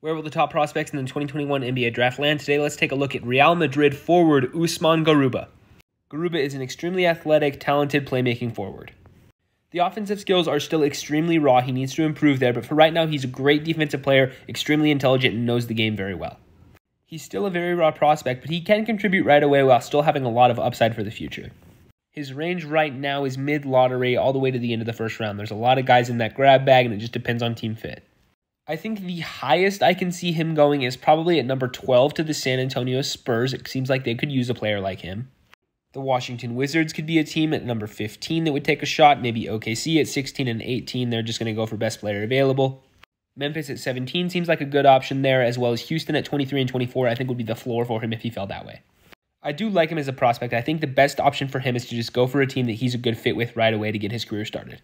Where will the top prospects in the 2021 NBA draft land? Today, let's take a look at Real Madrid forward Usman Garuba. Garuba is an extremely athletic, talented playmaking forward. The offensive skills are still extremely raw. He needs to improve there, but for right now, he's a great defensive player, extremely intelligent, and knows the game very well. He's still a very raw prospect, but he can contribute right away while still having a lot of upside for the future. His range right now is mid lottery all the way to the end of the first round. There's a lot of guys in that grab bag, and it just depends on team fit. I think the highest I can see him going is probably at number 12 to the San Antonio Spurs. It seems like they could use a player like him. The Washington Wizards could be a team at number 15 that would take a shot. Maybe OKC at 16 and 18. They're just going to go for best player available. Memphis at 17 seems like a good option there, as well as Houston at 23 and 24, I think would be the floor for him if he fell that way. I do like him as a prospect. I think the best option for him is to just go for a team that he's a good fit with right away to get his career started.